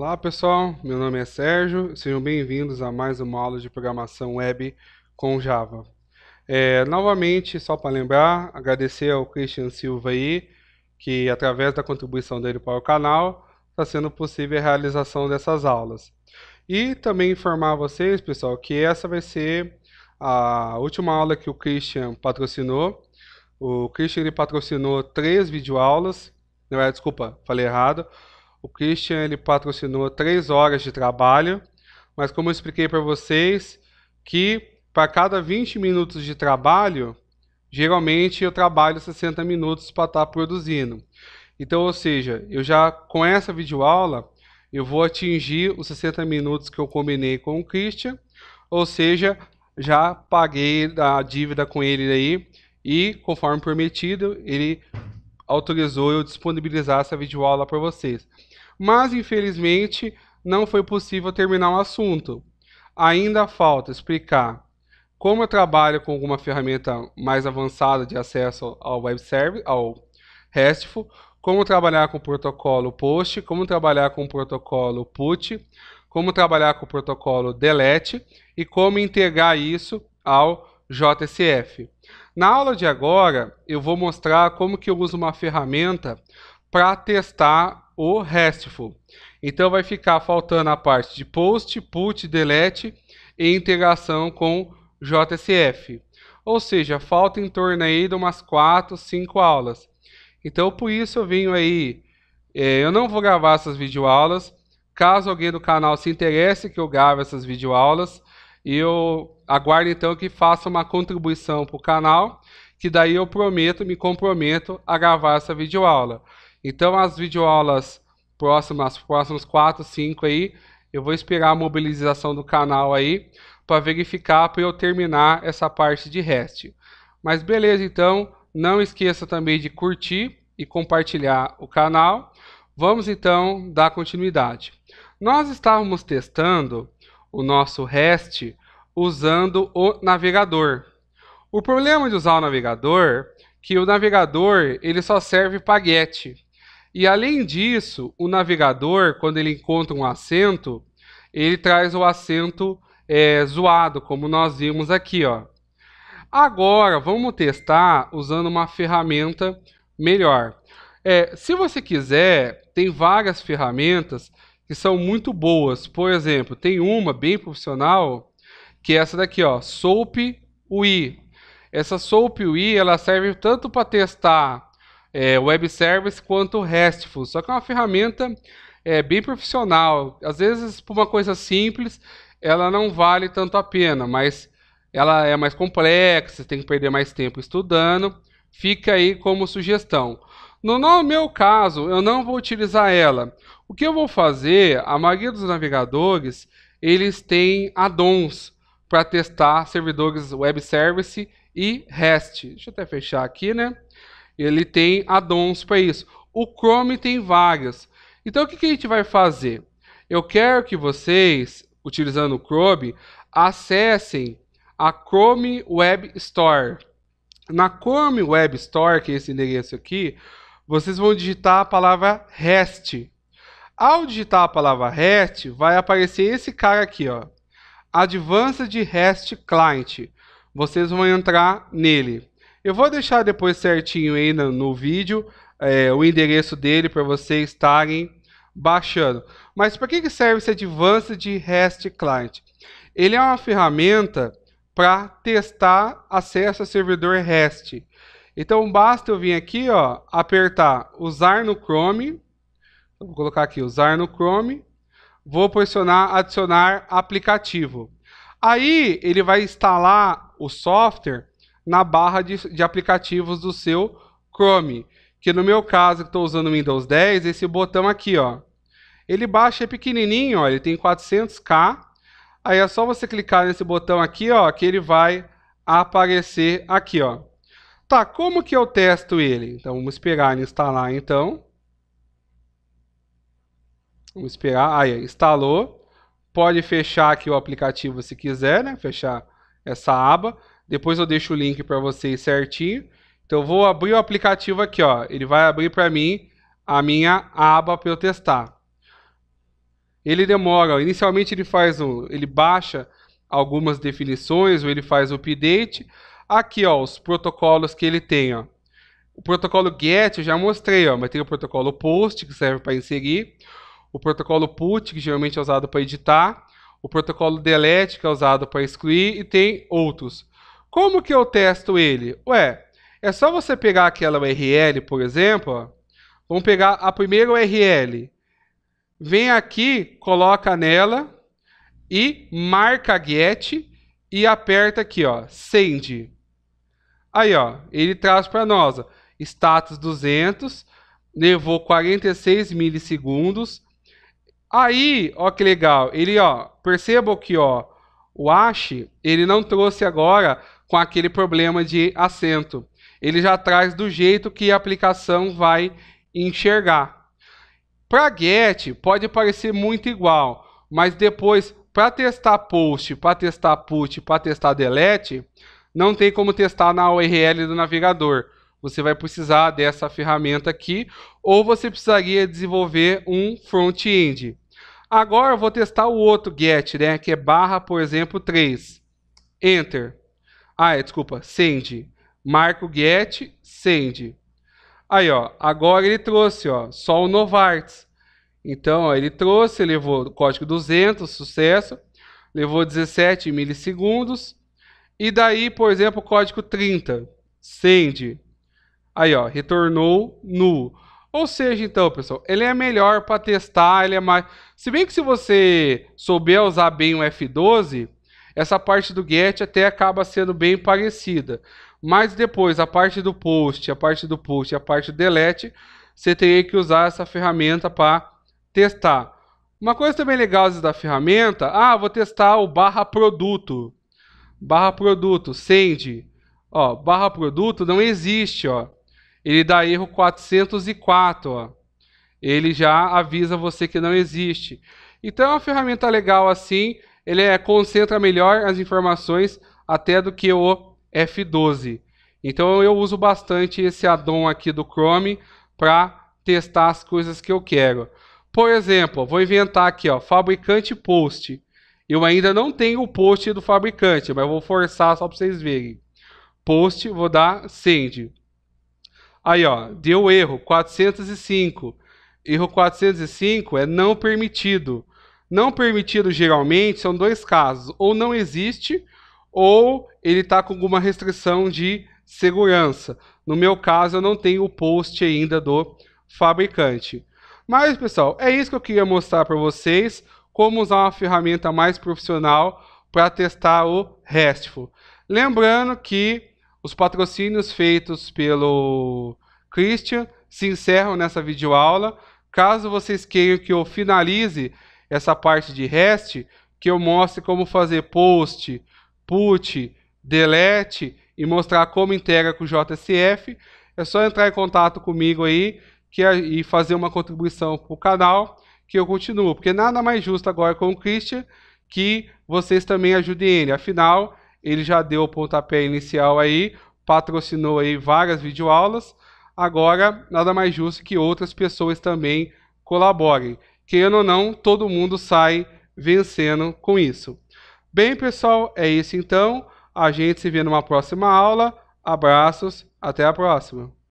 Olá pessoal, meu nome é Sérgio, sejam bem-vindos a mais uma aula de programação web com Java. É, novamente, só para lembrar, agradecer ao Christian Silva aí, que através da contribuição dele para o canal, está sendo possível a realização dessas aulas. E também informar vocês, pessoal, que essa vai ser a última aula que o Christian patrocinou. O Christian ele patrocinou três videoaulas, não é, desculpa, falei errado. O Christian ele patrocinou três horas de trabalho, mas como eu expliquei para vocês, que para cada 20 minutos de trabalho, geralmente eu trabalho 60 minutos para estar tá produzindo. Então, ou seja, eu já com essa videoaula, eu vou atingir os 60 minutos que eu combinei com o Christian, ou seja, já paguei a dívida com ele aí e conforme prometido, ele autorizou eu disponibilizar essa videoaula para vocês. Mas, infelizmente, não foi possível terminar o assunto. Ainda falta explicar como eu trabalho com alguma ferramenta mais avançada de acesso ao web service, ao RESTful, como trabalhar com o protocolo POST, como trabalhar com o protocolo PUT, como trabalhar com o protocolo DELETE e como integrar isso ao JSF. Na aula de agora, eu vou mostrar como que eu uso uma ferramenta para testar o RESTful. Então vai ficar faltando a parte de post, put, delete e integração com JSF. Ou seja, falta em torno aí de umas 4, 5 aulas. Então por isso eu venho aí, é, eu não vou gravar essas videoaulas. Caso alguém do canal se interesse que eu grave essas videoaulas, eu aguardo então que faça uma contribuição para o canal, que daí eu prometo, me comprometo a gravar essa videoaula. Então as videoaulas próximas, próximos 4, 5 aí, eu vou esperar a mobilização do canal aí para verificar para eu terminar essa parte de REST. Mas beleza, então, não esqueça também de curtir e compartilhar o canal. Vamos então dar continuidade. Nós estávamos testando o nosso REST usando o navegador. O problema de usar o navegador é que o navegador ele só serve para get. E além disso, o navegador, quando ele encontra um assento, ele traz o assento é, zoado, como nós vimos aqui. Ó. Agora, vamos testar usando uma ferramenta melhor. É, se você quiser, tem várias ferramentas que são muito boas. Por exemplo, tem uma bem profissional que é essa daqui, ó, SOAP UI. Essa SOAP UI, ela serve tanto para testar é, web service quanto RESTful, só que é uma ferramenta é, bem profissional. Às vezes, por uma coisa simples, ela não vale tanto a pena, mas ela é mais complexa, tem que perder mais tempo estudando. Fica aí como sugestão. No, no meu caso, eu não vou utilizar ela. O que eu vou fazer, a maioria dos navegadores, eles têm addons para testar servidores web service e REST. Deixa eu até fechar aqui, né? Ele tem addons para isso. O Chrome tem vagas. Então o que, que a gente vai fazer? Eu quero que vocês, utilizando o Chrome, acessem a Chrome Web Store. Na Chrome Web Store, que é esse endereço aqui, vocês vão digitar a palavra REST. Ao digitar a palavra REST, vai aparecer esse cara aqui, ó. Advanced REST Client. Vocês vão entrar nele. Eu vou deixar depois certinho aí no, no vídeo é, o endereço dele para vocês estarem baixando. Mas para que, que serve esse Advanced REST Client? Ele é uma ferramenta para testar acesso a servidor REST. Então basta eu vir aqui, ó, apertar usar no Chrome. Então, vou colocar aqui usar no Chrome vou posicionar adicionar aplicativo. Aí ele vai instalar o software na barra de, de aplicativos do seu Chrome. Que no meu caso, que estou usando o Windows 10, esse botão aqui, ó. Ele baixa é pequenininho, ó, ele tem 400k. Aí é só você clicar nesse botão aqui, ó, que ele vai aparecer aqui, ó. Tá, como que eu testo ele? Então vamos esperar ele instalar então. Sim. Vou esperar. Aí, instalou. Pode fechar aqui o aplicativo se quiser, né? Fechar essa aba. Depois eu deixo o link para vocês certinho. Então eu vou abrir o aplicativo aqui, ó. Ele vai abrir para mim a minha aba para eu testar. Ele demora, ó. inicialmente ele faz um, ele baixa algumas definições, ou ele faz o update. Aqui, ó, os protocolos que ele tem, ó. O protocolo GET eu já mostrei, ó, mas tem o protocolo POST que serve para inserir o protocolo put, que geralmente é usado para editar, o protocolo delete, que é usado para excluir, e tem outros. Como que eu testo ele? Ué, é só você pegar aquela URL, por exemplo, vamos pegar a primeira URL, vem aqui, coloca nela e marca get e aperta aqui, ó, send. Aí, ó, ele traz para nós, ó, status 200, levou 46 milissegundos, Aí, ó que legal, ele, ó, perceba que, ó, o Ashi, ele não trouxe agora com aquele problema de acento. Ele já traz do jeito que a aplicação vai enxergar. Para get, pode parecer muito igual, mas depois, para testar post, para testar put, para testar delete, não tem como testar na URL do navegador você vai precisar dessa ferramenta aqui, ou você precisaria desenvolver um front-end. Agora eu vou testar o outro get, né, que é barra, por exemplo, 3. Enter. Ah, é, desculpa, send. Marco get, send. Aí, ó, agora ele trouxe, ó, só o Novartis. Então, ó, ele trouxe, levou o código 200, sucesso, levou 17 milissegundos. E daí, por exemplo, código 30, send. Aí, ó, retornou nu. Ou seja, então, pessoal, ele é melhor para testar, ele é mais... Se bem que se você souber usar bem o F12, essa parte do get até acaba sendo bem parecida. Mas depois, a parte do post, a parte do post, a parte do delete, você teria que usar essa ferramenta para testar. Uma coisa também legal da ferramenta, ah, vou testar o barra produto. Barra produto, send. Ó, barra produto não existe, ó ele dá erro 404. Ó. Ele já avisa você que não existe. Então é uma ferramenta legal assim, ele é, concentra melhor as informações até do que o F12. Então eu uso bastante esse addon aqui do Chrome para testar as coisas que eu quero. Por exemplo, vou inventar aqui, ó, fabricante post. Eu ainda não tenho o post do fabricante, mas vou forçar só para vocês verem. Post, vou dar send. Aí, ó, deu erro, 405. Erro 405 é não permitido. Não permitido, geralmente, são dois casos. Ou não existe, ou ele está com alguma restrição de segurança. No meu caso, eu não tenho o post ainda do fabricante. Mas, pessoal, é isso que eu queria mostrar para vocês. Como usar uma ferramenta mais profissional para testar o RESTful. Lembrando que os patrocínios feitos pelo Christian se encerram nessa videoaula. Caso vocês queiram que eu finalize essa parte de REST, que eu mostre como fazer post, put, delete e mostrar como integra com o JSF, é só entrar em contato comigo aí que, e fazer uma contribuição para o canal que eu continuo. Porque nada mais justo agora com o Christian que vocês também ajudem ele. Afinal, ele já deu o pontapé inicial aí, patrocinou aí várias videoaulas. Agora, nada mais justo que outras pessoas também colaborem. Querendo ou não, todo mundo sai vencendo com isso. Bem, pessoal, é isso então. A gente se vê numa próxima aula. Abraços, até a próxima.